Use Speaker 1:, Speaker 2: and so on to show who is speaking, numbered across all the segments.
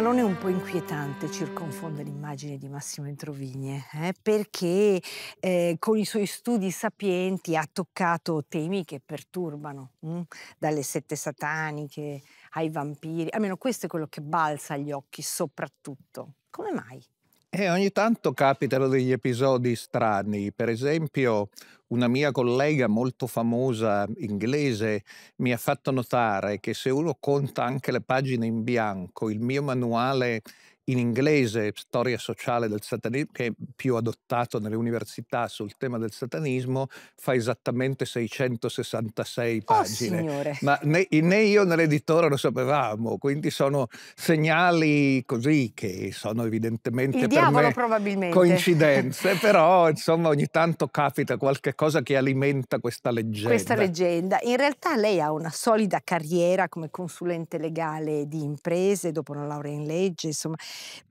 Speaker 1: giornalone un po' inquietante circonfonde l'immagine di Massimo Introvigne, eh, perché eh, con i suoi studi sapienti ha toccato temi che perturbano, mh? Mm, dalle sette sataniche ai vampiri, almeno questo è quello che balza agli occhi soprattutto. Come
Speaker 2: mai? E eh, ogni tanto capitano degli episodi strani, per esempio una mia collega molto famosa inglese mi ha fatto notare che se uno conta anche le pagine in bianco, il mio manuale in inglese Storia sociale del satanismo, che è più adottato nelle università sul tema del satanismo, fa esattamente 666 pagine. Oh, Ma né, né, io né l'editore lo sapevamo, quindi sono segnali così che sono evidentemente Il diavolo,
Speaker 1: probabilmente.
Speaker 2: coincidenze, però insomma ogni tanto capita qualche cosa che alimenta questa leggenda. Questa
Speaker 1: leggenda. In realtà lei ha una solida carriera come consulente legale di imprese, dopo una laurea in legge, insomma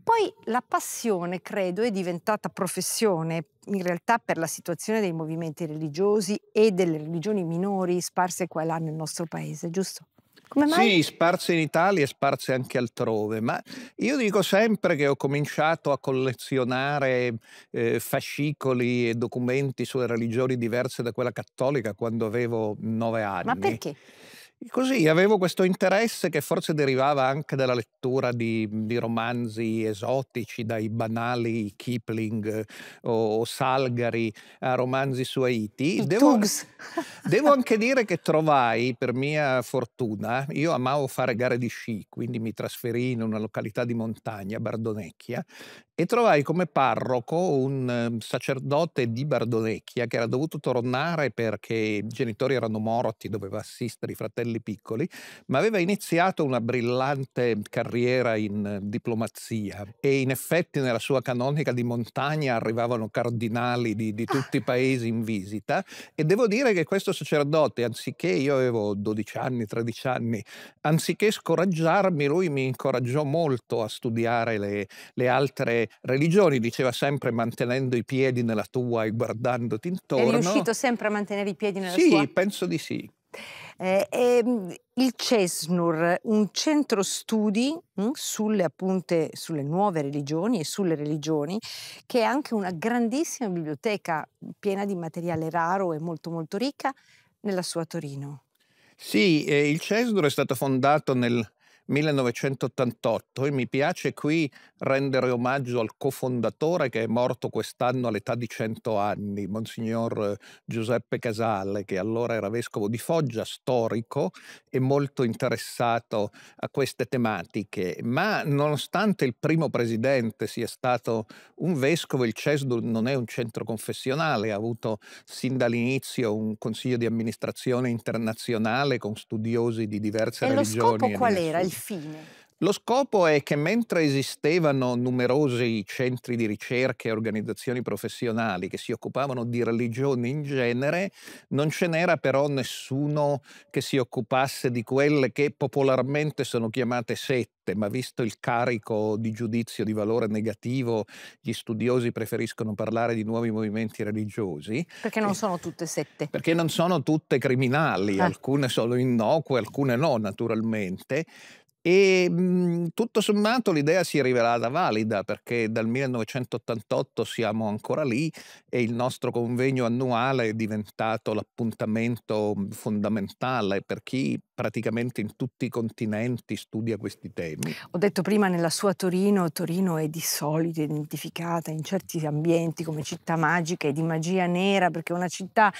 Speaker 1: poi la passione, credo, è diventata professione, in realtà per la situazione dei movimenti religiosi e delle religioni minori sparse qua e là nel nostro paese, giusto? Come mai? Sì,
Speaker 2: sparse in Italia e sparse anche altrove, ma io dico sempre che ho cominciato a collezionare eh, fascicoli e documenti sulle religioni diverse da quella cattolica quando avevo nove anni. Ma perché? così avevo questo interesse che forse derivava anche dalla lettura di, di romanzi esotici, dai banali Kipling eh, o, o Salgari a romanzi su Haiti. Devo, devo, anche dire che trovai, per mia fortuna, io amavo fare gare di sci, quindi mi trasferì in una località di montagna, Bardonecchia, e trovai come parroco un ehm, sacerdote di Bardonecchia che era dovuto tornare perché i genitori erano morti, doveva assistere i fratelli piccoli, ma aveva iniziato una brillante carriera in diplomazia e in effetti nella sua canonica di montagna arrivavano cardinali di, di ah. tutti i paesi in visita e devo dire che questo sacerdote, anziché io avevo 12 anni, 13 anni, anziché scoraggiarmi, lui mi incoraggiò molto a studiare le, le altre religioni, diceva sempre mantenendo i piedi nella tua e guardandoti intorno. È riuscito
Speaker 1: sempre a mantenere i piedi nella sì, sua? Sì,
Speaker 2: penso di sì.
Speaker 1: Eh, ehm, il CESNUR, un centro studi mh, hm, sulle, appunte, sulle nuove religioni e sulle religioni, che è anche una grandissima biblioteca piena di materiale raro e molto molto ricca nella sua Torino.
Speaker 2: Sì, eh, il CESNUR è stato fondato nel 1988 e mi piace qui rendere omaggio al cofondatore che è morto quest'anno all'età di 100 anni, Monsignor Giuseppe Casale, che allora era vescovo di Foggia, storico e molto interessato a queste tematiche. Ma nonostante il primo presidente sia stato un vescovo, il CESDU non è un centro confessionale, ha avuto sin dall'inizio un consiglio di amministrazione internazionale con studiosi di diverse e religioni. E lo scopo qual era? Il fine? Lo scopo è che mentre esistevano numerosi centri di ricerca e organizzazioni professionali che si occupavano di religioni in genere, non ce n'era però nessuno che si occupasse di quelle che popolarmente sono chiamate sette, ma visto il carico di giudizio di valore negativo, gli studiosi preferiscono parlare di nuovi movimenti religiosi. Perché non sono tutte sette. Perché non sono tutte criminali, ah. alcune sono innocue, alcune no naturalmente, e mh, mhmm, tutto sommato l'idea si è rivelata valida perché dal 1988 siamo ancora lì e il nostro convegno annuale è diventato l'appuntamento mhmm, fondamentale per chi praticamente in tutti i continenti studia questi temi.
Speaker 1: Ho detto prima nella sua Torino, Torino è di solito identificata in certi ambienti come città magica e di magia nera perché è una città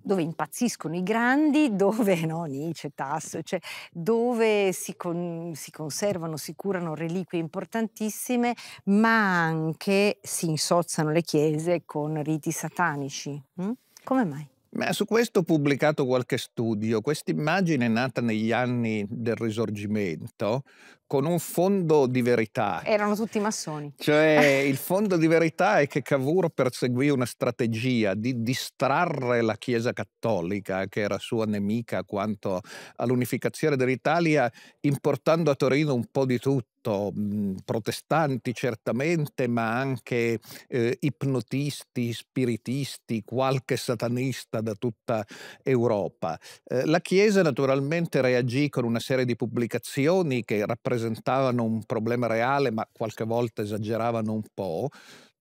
Speaker 1: dove impazziscono i grandi, dove no, Nietzsche, Tasso, cioè dove si con Mm, si conservano, si curano reliquie importantissime, ma anche si insozzano le chiese con riti satanici. Mh? Mm? Come mai?
Speaker 2: Ma su questo ho pubblicato qualche studio. Questa immagine è nata negli anni del Risorgimento, con un fondo di verità.
Speaker 1: Erano tutti massoni. Cioè,
Speaker 2: il fondo di verità è che Cavour perseguì una strategia di distrarre la Chiesa cattolica, che era sua nemica quanto all'unificazione dell'Italia, importando a Torino un po' di tutto mm, protestanti certamente, ma anche eh, ipnotisti, spiritisti, qualche satanista da tutta Europa. Eh, la Chiesa naturalmente reagì con una serie di pubblicazioni che rappresentavano rappresentavano un problema reale, ma qualche volta esageravano un po',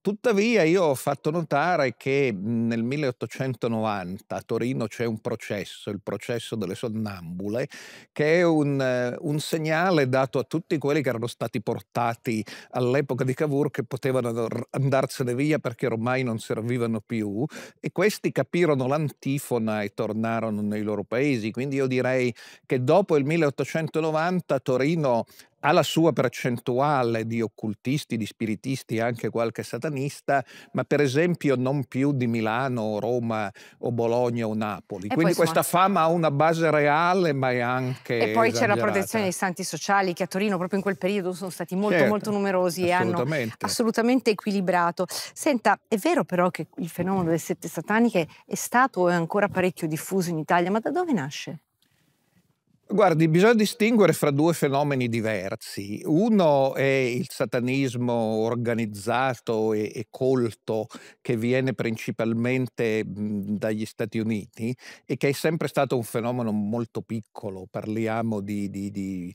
Speaker 2: Tuttavia io ho fatto notare che mhmm, nel 1890 a Torino c'è un processo, il processo delle sonnambule, che è un, un segnale dato a tutti quelli che erano stati portati all'epoca di Cavour che potevano andarsene via perché ormai non servivano più e questi capirono l'antifona e tornarono nei loro paesi. Quindi io direi che dopo il 1890 Torino alla sua percentuale di occultisti, di spiritisti, anche qualche satanista, ma per esempio non più di Milano Roma o Bologna o Napoli. E Quindi questa sono... fama ha una base reale, ma è anche... E poi c'è la protezione
Speaker 1: dei santi sociali, che a Torino proprio in quel periodo sono stati molto, certo, molto numerosi e hanno assolutamente equilibrato. Senta, è vero però che il fenomeno delle sette sataniche è stato e ancora parecchio diffuso in Italia, ma da dove nasce?
Speaker 2: Guardi, bisogna distinguere fra due fenomeni diversi. Uno è il satanismo organizzato e, e colto che viene principalmente mhmm, dagli Stati Uniti e che è sempre stato un fenomeno molto piccolo, parliamo di, di, di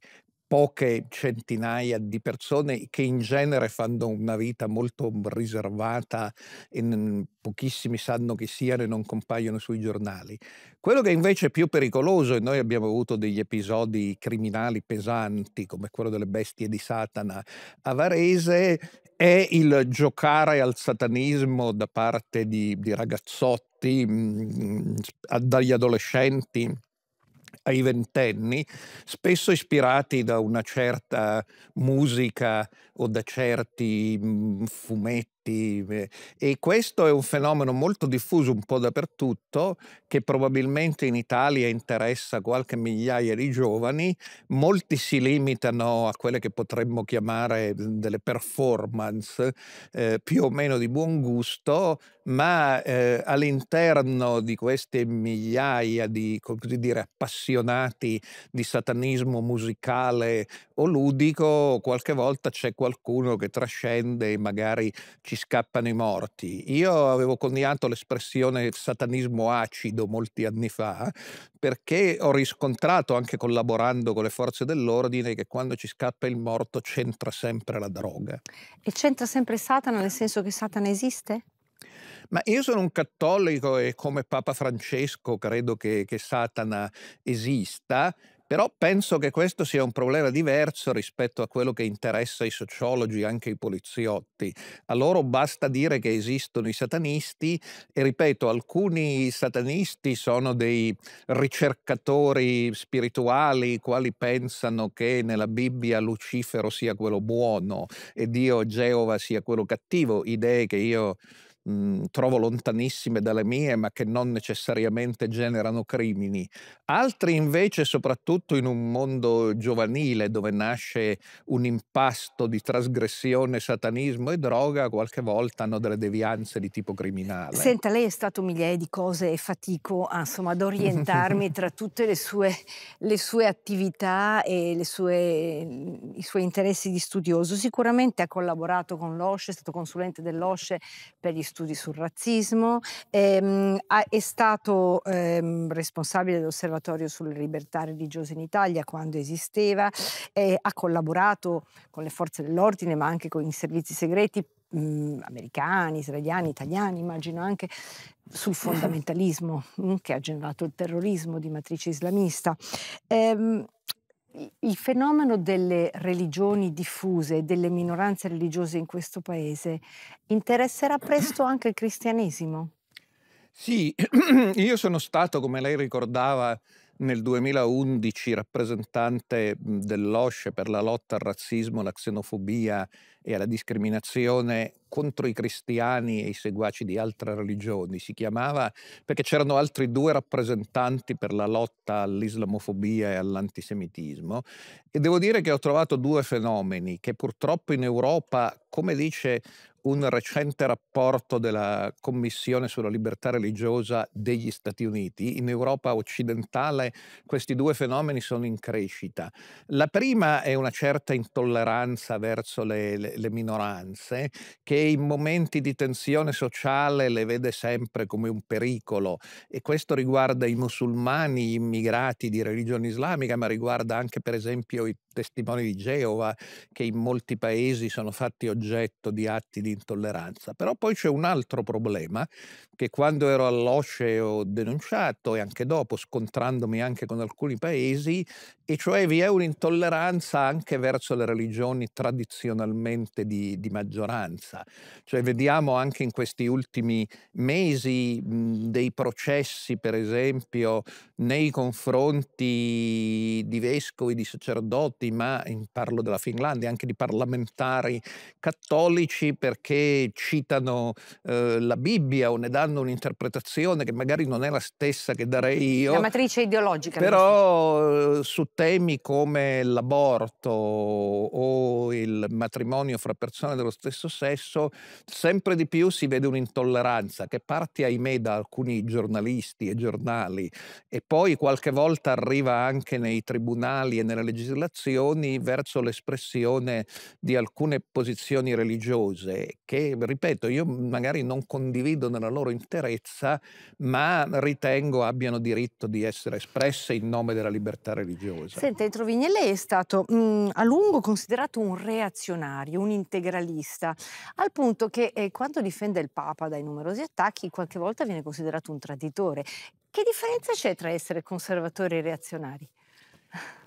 Speaker 2: poche centinaia di persone che in genere fanno una vita molto riservata e pochissimi sanno chi siano e non compaiono sui giornali. Quello che invece è più pericoloso, e noi abbiamo avuto degli episodi criminali pesanti come quello delle bestie di Satana a Varese, è il giocare al satanismo da parte di, di ragazzotti, mh, mm, mm, dagli adolescenti ai ventenni, spesso ispirati da una certa musica o da certi mhmm, fumetti contatti e questo è un fenomeno molto diffuso un po' dappertutto che probabilmente in Italia interessa qualche migliaia di giovani, molti si limitano a quelle che potremmo chiamare mhmm, delle performance eh, più o meno di buon gusto, ma eh, all'interno di queste migliaia di dire, appassionati di satanismo musicale o ludico, qualche volta c'è qualcuno che trascende e magari ci scappano i morti. Io avevo coniato l'espressione satanismo acido molti anni fa perché ho riscontrato anche collaborando con le forze dell'ordine che quando ci scappa il morto c'entra sempre la droga.
Speaker 1: E c'entra sempre Satana nel senso che Satana esiste?
Speaker 2: Ma io sono un cattolico e come Papa Francesco credo che, che Satana esista, però penso che questo sia un problema diverso rispetto a quello che interessa i sociologi, anche i poliziotti. A loro basta dire che esistono i satanisti e ripeto, alcuni satanisti sono dei ricercatori spirituali, i quali pensano che nella Bibbia Lucifero sia quello buono e Dio Geova sia quello cattivo, idee che io mh, mhmm, trovo lontanissime dalle mie, ma che non necessariamente generano crimini. Altri invece, soprattutto in un mondo giovanile dove nasce un impasto di trasgressione, satanismo e droga, qualche volta hanno delle devianze di tipo criminale. Senta,
Speaker 1: lei è stato migliaia di cose e fatico ah, insomma, ad orientarmi tra tutte le sue, le sue attività e sue, i suoi interessi di studioso. Sicuramente ha collaborato con l'OSCE, è stato consulente dell'OSCE per gli studi studi sul razzismo, ehm, è stato ehm, responsabile dell'Osservatorio sulle libertà religiose in Italia quando esisteva, eh, ha collaborato con le forze dell'ordine ma anche con i servizi segreti mh, mm, americani, israeliani, italiani, immagino anche sul fondamentalismo mh, mm, che ha generato il terrorismo di matrice islamista. Ehm, il fenomeno delle religioni diffuse, e delle minoranze religiose in questo paese, interesserà presto anche il cristianesimo?
Speaker 2: Sì, io sono stato, come lei ricordava, nel 2011 rappresentante mhmm, dell'OSCE per la lotta al razzismo, alla xenofobia e alla discriminazione contro i cristiani e i seguaci di altre religioni. Si chiamava perché c'erano altri due rappresentanti per la lotta all'islamofobia e all'antisemitismo. E devo dire che ho trovato due fenomeni che purtroppo in Europa, come dice un recente rapporto della Commissione sulla libertà religiosa degli Stati Uniti. In Europa occidentale questi due fenomeni sono in crescita. La prima è una certa intolleranza verso le, le, le minoranze che in momenti di tensione sociale le vede sempre come un pericolo e questo riguarda i musulmani, immigrati di religione islamica, ma riguarda anche per esempio i testimoni di Geova che in molti paesi sono fatti oggetto di atti di l'intolleranza. Però poi c'è un altro problema che quando ero all'OSCE ho denunciato e anche dopo scontrandomi anche con alcuni paesi, e cioè vi è un'intolleranza anche verso le religioni tradizionalmente di, di maggioranza. Cioè vediamo anche in questi ultimi mesi mh, mhmm, dei processi, per esempio, nei confronti di vescovi, di sacerdoti, ma in, parlo della Finlandia, anche di parlamentari cattolici perché che citano eh, la Bibbia o ne danno un'interpretazione che magari non è la stessa che darei io. La
Speaker 1: matrice ideologica.
Speaker 2: Però eh, su temi come l'aborto o il matrimonio fra persone dello stesso sesso, sempre di più si vede un'intolleranza che parte, ahimè, da alcuni giornalisti e giornali e poi qualche volta arriva anche nei tribunali e nelle legislazioni verso l'espressione di alcune posizioni religiose che, ripeto, io magari non condivido nella loro interezza, ma ritengo abbiano diritto di essere espresse in nome della libertà religiosa. Senta,
Speaker 1: Introvigne, lei è stato mh, mhmm, a lungo considerato un reazionario, un integralista, al punto che eh, quando difende il Papa dai numerosi attacchi, qualche volta viene considerato un traditore. Che differenza c'è tra essere conservatori e reazionari?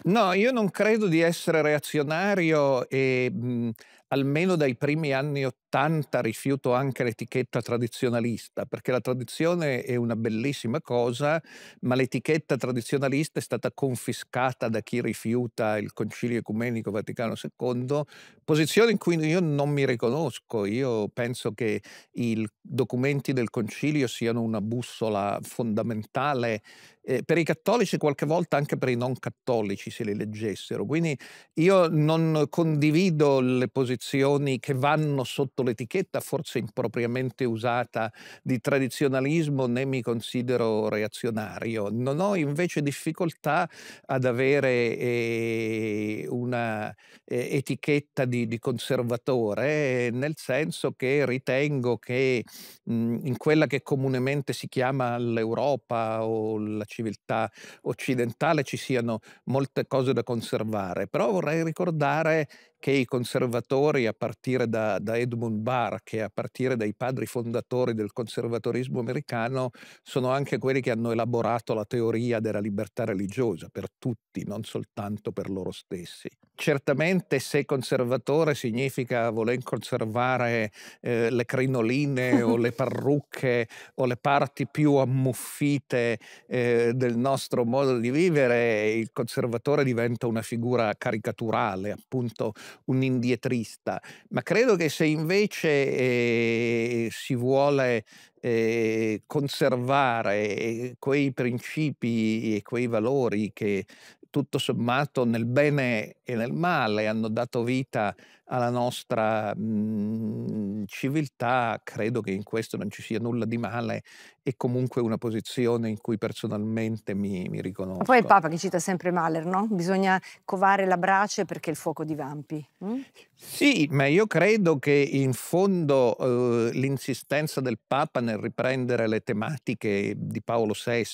Speaker 2: No, io non credo di essere reazionario e mh, mhmm, almeno dai primi anni 80 tanta rifiuto anche l'etichetta tradizionalista, perché la tradizione è una bellissima cosa, ma l'etichetta tradizionalista è stata confiscata da chi rifiuta il Concilio Ecumenico Vaticano II, posizione in cui io non mi riconosco. Io penso che i documenti del Concilio siano una bussola fondamentale eh, per i cattolici, qualche volta anche per i non cattolici se li leggessero. Quindi io non condivido le posizioni che vanno sotto sotto l'etichetta forse impropriamente usata di tradizionalismo né mi considero reazionario. Non ho invece difficoltà ad avere eh, una eh, etichetta di, di, conservatore, nel senso che ritengo che mh, in quella che comunemente si chiama l'Europa o la civiltà occidentale ci siano molte cose da conservare, però vorrei ricordare che i conservatori, a partire da, da Edmund Burke, a partire dai padri fondatori del conservatorismo americano, sono anche quelli che hanno elaborato la teoria della libertà religiosa per tutti, non soltanto per loro stessi certamente se conservatore significa voler conservare eh, le crinoline o le parrucche o le parti più ammuffite eh, del nostro modo di vivere, il conservatore diventa una figura caricaturale, appunto un indietrista. Ma credo che se invece eh, si vuole eh, conservare eh, quei principi e quei valori che tutto sommato nel bene e del male, hanno dato vita alla nostra mh, mhmm, civiltà, credo che in questo non ci sia nulla di male, è comunque una posizione in cui personalmente mi, mi riconosco. Ma poi il
Speaker 1: Papa che cita sempre Mahler, no? Bisogna covare la brace perché il fuoco divampi.
Speaker 2: Mm? Sì, ma io credo che in fondo eh, l'insistenza del Papa nel riprendere le tematiche di Paolo VI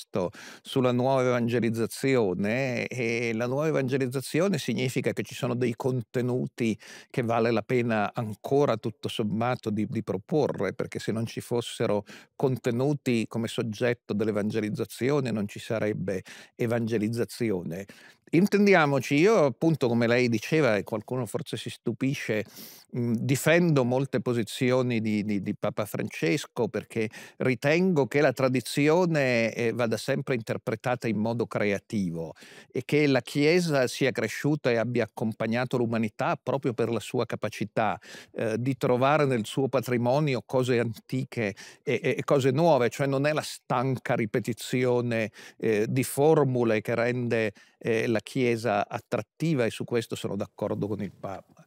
Speaker 2: sulla nuova evangelizzazione e la nuova evangelizzazione significa significa che ci sono dei contenuti che vale la pena ancora tutto sommato di, di proporre, perché se non ci fossero contenuti come soggetto dell'evangelizzazione non ci sarebbe evangelizzazione. Intendiamoci, io appunto come lei diceva e qualcuno forse si stupisce, mh, mhmm, difendo molte posizioni di, di, di, Papa Francesco perché ritengo che la tradizione eh, vada sempre interpretata in modo creativo e che la Chiesa sia cresciuta e abbia accompagnato l'umanità proprio per la sua capacità eh, di trovare nel suo patrimonio cose antiche e, e, cose nuove, cioè non è la stanca ripetizione eh, di formule che rende eh, la Chiesa attrattiva e su questo sono d'accordo con il Papa.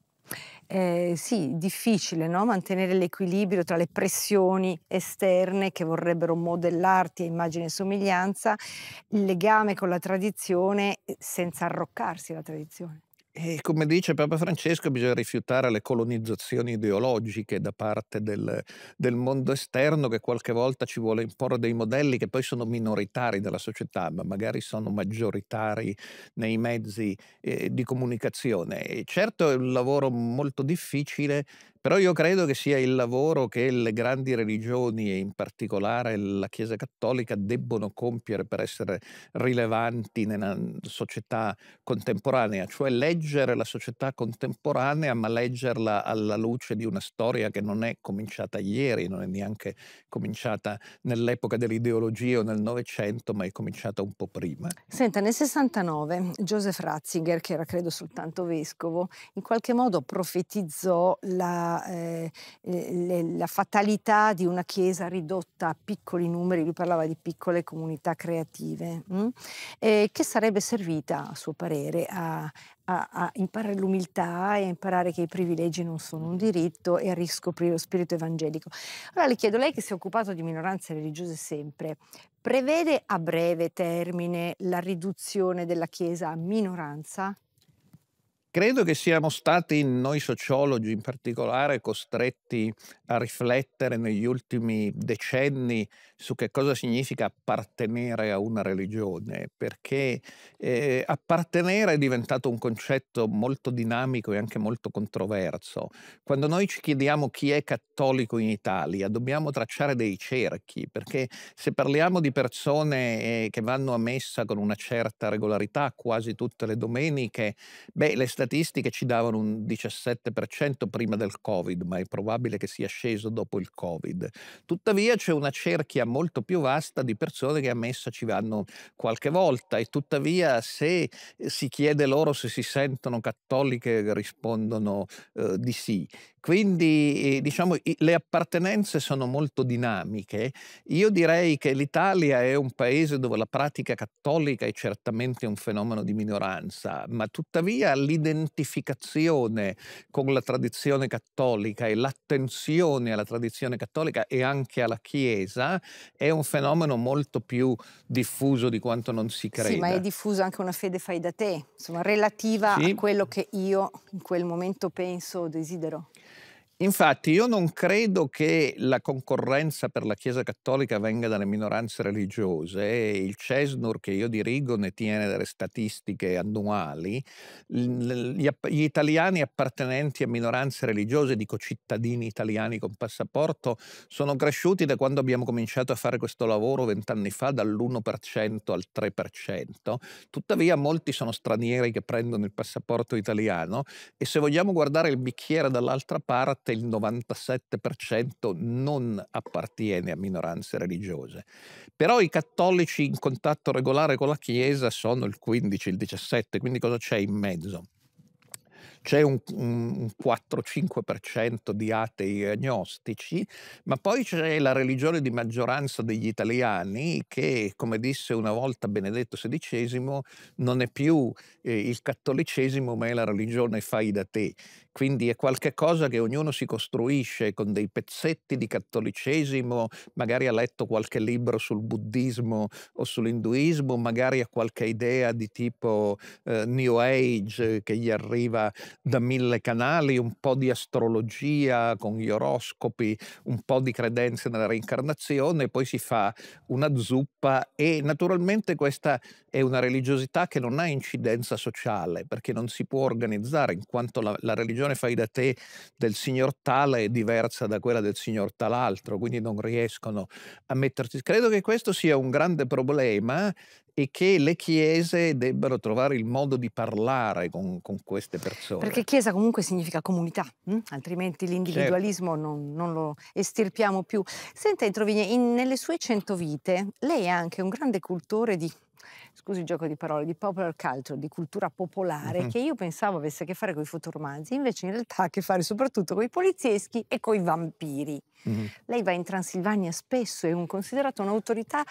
Speaker 1: Eh, sì, difficile no? mantenere l'equilibrio tra le pressioni esterne che vorrebbero modellarti a immagine e somiglianza, il legame con la tradizione eh, senza arroccarsi la tradizione.
Speaker 2: E come dice Papa Francesco, bisogna rifiutare le colonizzazioni ideologiche da parte del, del, mondo esterno che qualche volta ci vuole imporre dei modelli che poi sono minoritari della società, ma magari sono maggioritari nei mezzi eh, di comunicazione. E certo è un lavoro molto difficile però io credo che sia il lavoro che le grandi religioni e in particolare la Chiesa Cattolica debbono compiere per essere rilevanti nella mhmm, società contemporanea, cioè leggere la società contemporanea ma leggerla alla luce di una storia che non è cominciata ieri, non è neanche cominciata nell'epoca dell'ideologia o nel Novecento, ma è cominciata un po' prima.
Speaker 1: Senta, nel 69 Joseph Ratzinger, che era credo soltanto vescovo, in qualche modo profetizzò la la, eh, la, fatalità di una chiesa ridotta a piccoli numeri, lui parlava di piccole comunità creative, mh? Mm, eh, che sarebbe servita, a suo parere, a, a, a, imparare l'umiltà e a imparare che i privilegi non sono un diritto e a riscoprire lo spirito evangelico. Allora le chiedo, lei che si è occupato di minoranze religiose sempre, prevede a breve termine la riduzione della Chiesa a minoranza?
Speaker 2: Credo che siamo stati noi sociologi in particolare costretti a riflettere negli ultimi decenni su che cosa significa appartenere a una religione, perché eh, appartenere è diventato un concetto molto dinamico e anche molto controverso. Quando noi ci chiediamo chi è cattolico in Italia, dobbiamo tracciare dei cerchi, perché se parliamo di persone eh, che vanno a messa con una certa regolarità, quasi tutte le domeniche, beh, le statistiche ci davano un 17% prima del Covid, ma è probabile che sia sceso dopo il Covid. Tuttavia c'è una cerchia molto più vasta di persone che a messa ci vanno qualche volta e tuttavia se eh, si chiede loro se si sentono cattoliche rispondono eh, di sì. Quindi eh, diciamo le appartenenze sono molto dinamiche. Io direi che l'Italia è un paese dove la pratica cattolica è certamente un fenomeno di minoranza, ma tuttavia l'identificazione con la tradizione cattolica e l'attenzione alla tradizione cattolica e anche alla Chiesa è un fenomeno molto più diffuso di quanto non si creda. Sì, ma è
Speaker 1: diffuso anche una fede fai da te, insomma, relativa sì. a quello che io in quel momento penso o desidero.
Speaker 2: Infatti io non credo che la concorrenza per la Chiesa Cattolica venga dalle minoranze religiose, il CESNUR che io dirigo ne tiene delle statistiche annuali, gli italiani appartenenti a minoranze religiose, dico cittadini italiani con passaporto, sono cresciuti da quando abbiamo cominciato a fare questo lavoro vent'anni fa dall'1% al 3%, tuttavia molti sono stranieri che prendono il passaporto italiano e se vogliamo guardare il bicchiere dall'altra parte, parte il 97% non appartiene a minoranze religiose. Però i cattolici in contatto regolare con la Chiesa sono il 15, il 17, quindi cosa c'è in mezzo? c'è un, un 4-5% di atei agnostici, ma poi c'è la religione di maggioranza degli italiani che, come disse una volta Benedetto XVI, non è più eh, il cattolicesimo, ma è la religione fai da te. Quindi è qualcosa che ognuno si costruisce con dei pezzetti di cattolicesimo, magari ha letto qualche libro sul buddismo o sull'induismo, magari ha qualche idea di tipo eh, New Age che gli arriva da mille canali, un po' di astrologia con gli oroscopi, un po' di credenze nella reincarnazione, poi si fa una zuppa e naturalmente questa è una religiosità che non ha incidenza sociale perché non si può organizzare in quanto la, la religione fai da te del signor tale è diversa da quella del signor tal'altro, quindi non riescono a metterti. Credo che questo sia un grande problema e che le chiese debbano trovare il modo di parlare con, con queste persone. Perché
Speaker 1: chiesa comunque significa comunità, mh? Mm? altrimenti certo. l'individualismo certo. non, non, lo estirpiamo più. Senta Introvigne, in, nelle sue cento vite lei è anche un grande cultore di scusi il gioco di parole, di popular culture, di cultura popolare, mm -hmm. che io pensavo avesse a che fare con i fotoromanzi, invece in realtà ha a che fare soprattutto con i polizieschi e con i vampiri. Mm -hmm. Lei va in Transilvania spesso, è un considerato un'autorità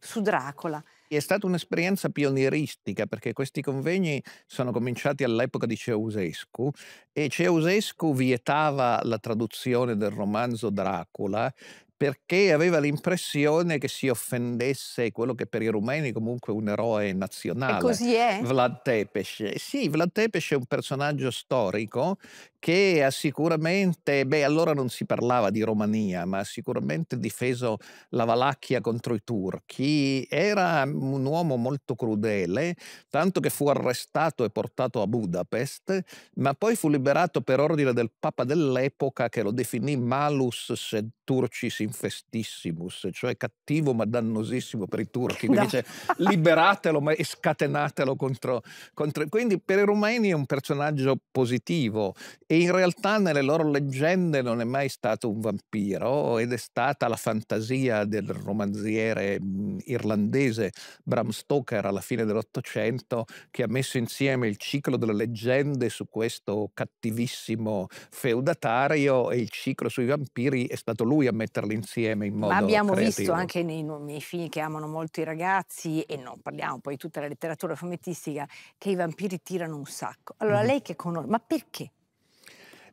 Speaker 1: su Dracula.
Speaker 2: È stata un'esperienza pionieristica perché questi convegni sono cominciati all'epoca di Ceausescu e Ceausescu vietava la traduzione del romanzo Dracula perché aveva l'impressione che si offendesse quello che per i rumeni comunque un eroe nazionale. E così è. Vlad Tepes. Sì, Vlad Tepes è un personaggio storico che ha sicuramente, beh allora non si parlava di Romania, ma ha sicuramente difeso la Valacchia contro i turchi, era un uomo molto crudele, tanto che fu arrestato e portato a Budapest, ma poi fu liberato per ordine del Papa dell'epoca che lo definì malus sed turcis infestissimus, cioè cattivo ma dannosissimo per i turchi, quindi dice liberatelo ma scatenatelo contro, contro... Quindi per i rumeni è un personaggio positivo e in realtà nelle loro leggende non è mai stato un vampiro ed è stata la fantasia del romanziere mm, irlandese Bram Stoker alla fine dell'Ottocento che ha messo insieme il ciclo delle leggende su questo cattivissimo feudatario e il ciclo sui vampiri è stato lui a metterli insieme in modo Ma abbiamo creativo. visto anche
Speaker 1: nei, nei film che amano molto i ragazzi e non parliamo poi di tutta la letteratura fumettistica che i vampiri tirano un sacco. Allora mm. lei che conosce, ma perché?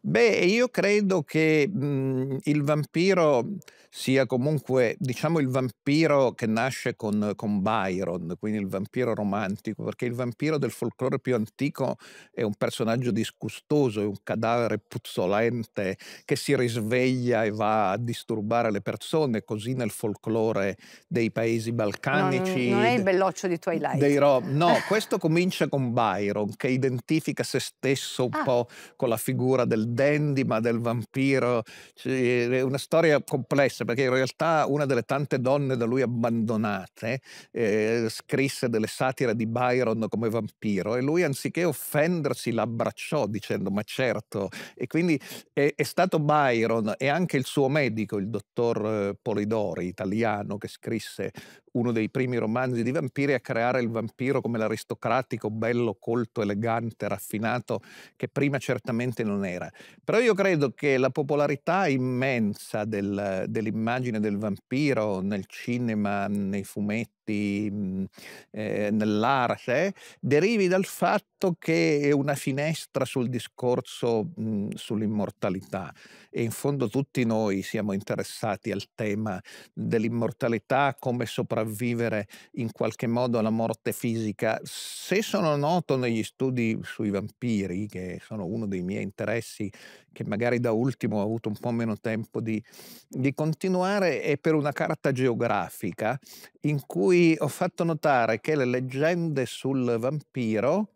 Speaker 2: Beh, io credo che mh, mhmm, il vampiro sia comunque, diciamo, il vampiro che nasce con, con, Byron, quindi il vampiro romantico, perché il vampiro del folklore più antico è un personaggio disgustoso, è un cadavere puzzolente che si risveglia e va a disturbare le persone, così nel folklore dei paesi balcanici. No, non, è il
Speaker 1: belloccio di Twilight. Dei Ro- no,
Speaker 2: questo comincia con Byron, che identifica se stesso un ah. po' con la figura del dandy ma del vampiro, cioè, è una storia complessa perché in realtà una delle tante donne da lui abbandonate eh, scrisse delle satire di Byron come vampiro e lui anziché offendersi l'abbracciò dicendo ma certo e quindi è, è stato Byron e anche il suo medico, il dottor eh, Polidori, italiano, che scrisse uno dei primi romanzi di vampiri a creare il vampiro come l'aristocratico, bello, colto, elegante, raffinato, che prima certamente non era. Però io credo che la popolarità immensa del, dell'immagine del vampiro nel cinema, nei fumetti, mm, eh, nell'arte, derivi dal fatto che è una finestra sul discorso mm, sull'immortalità e in fondo tutti noi siamo interessati al tema dell'immortalità, come sopravvivere in qualche modo alla morte fisica. Se sono noto negli studi sui vampiri, che sono uno dei miei interessi, che magari da ultimo ho avuto un po' meno tempo di, di continuare, è per una carta geografica in cui ho fatto notare che le leggende sul vampiro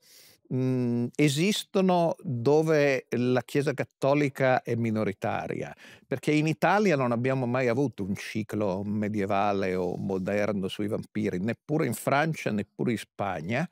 Speaker 2: mh, mhmm, esistono dove la Chiesa cattolica è minoritaria, perché in Italia non abbiamo mai avuto un ciclo medievale o moderno sui vampiri, neppure in Francia, neppure in Spagna,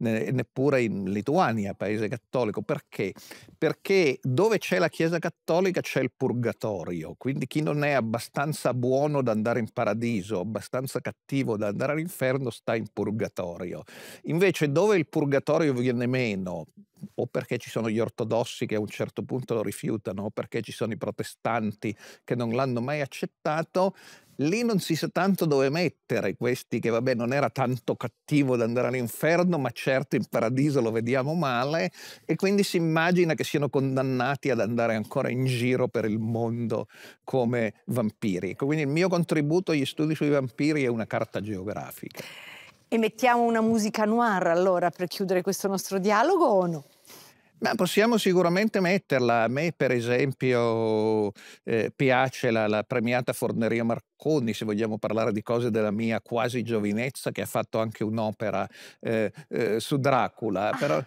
Speaker 2: neppure in Lituania, paese cattolico. Perché? Perché dove c'è la Chiesa cattolica c'è il purgatorio, quindi chi non è abbastanza buono da andare in paradiso, abbastanza cattivo da andare all'inferno, sta in purgatorio. Invece dove il purgatorio viene meno, o perché ci sono gli ortodossi che a un certo punto lo rifiutano, o perché ci sono i protestanti che non l'hanno mai accettato, lì non si sa tanto dove mettere questi che vabbè non era tanto cattivo da andare all'inferno, ma certo in paradiso lo vediamo male e quindi si immagina che siano condannati ad andare ancora in giro per il mondo come vampiri. Ecco, quindi il mio contributo agli studi sui vampiri è una carta geografica.
Speaker 1: E mettiamo una musica noir allora per chiudere questo nostro dialogo o no?
Speaker 2: Ma possiamo sicuramente metterla. A me, per esempio, eh, piace la, la, premiata Forneria Marconi, se vogliamo parlare di cose della mia quasi giovinezza, che ha fatto anche un'opera eh, eh, su Dracula. Ah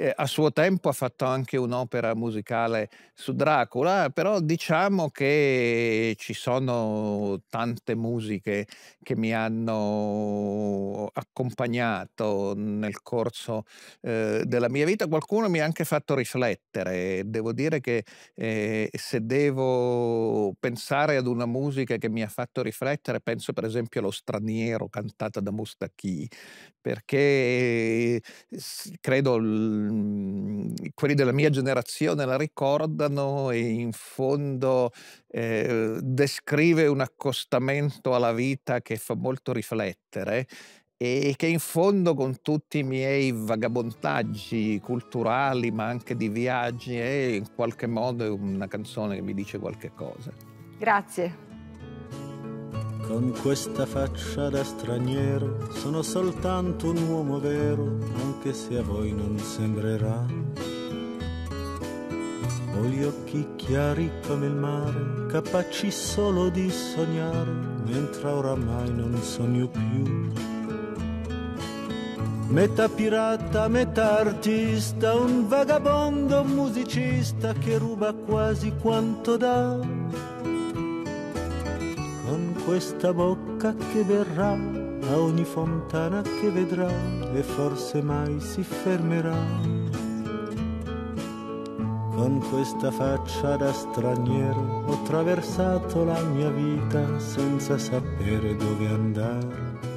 Speaker 2: eh, a suo tempo ha fatto anche un'opera musicale su Dracula, però diciamo che ci sono tante musiche che mi hanno accompagnato nel corso eh, della mia vita, qualcuno mi ha anche fatto riflettere, devo dire che eh, se devo pensare ad una musica che mi ha fatto riflettere, penso per esempio allo Straniero cantata da Mustachi, perché eh, credo mm, quelli della mia generazione la ricordano e in fondo eh, descrive un accostamento alla vita che fa molto riflettere e che in fondo con tutti i miei vagabondaggi culturali ma anche di viaggi è in qualche modo una canzone che mi dice qualche cosa.
Speaker 1: Grazie
Speaker 2: con questa faccia da straniero, sono soltanto un uomo vero,
Speaker 1: anche se a voi non sembrerà. Ho gli occhi chiari come il mare, capaci solo di sognare, mentre oramai non sogno più. Metà pirata, metà artista, un vagabondo musicista che ruba quasi quanto dà questa bocca che verrà a ogni fontana che vedrà e forse mai si fermerà. Con questa faccia da straniero ho traversato la mia vita senza sapere dove andare.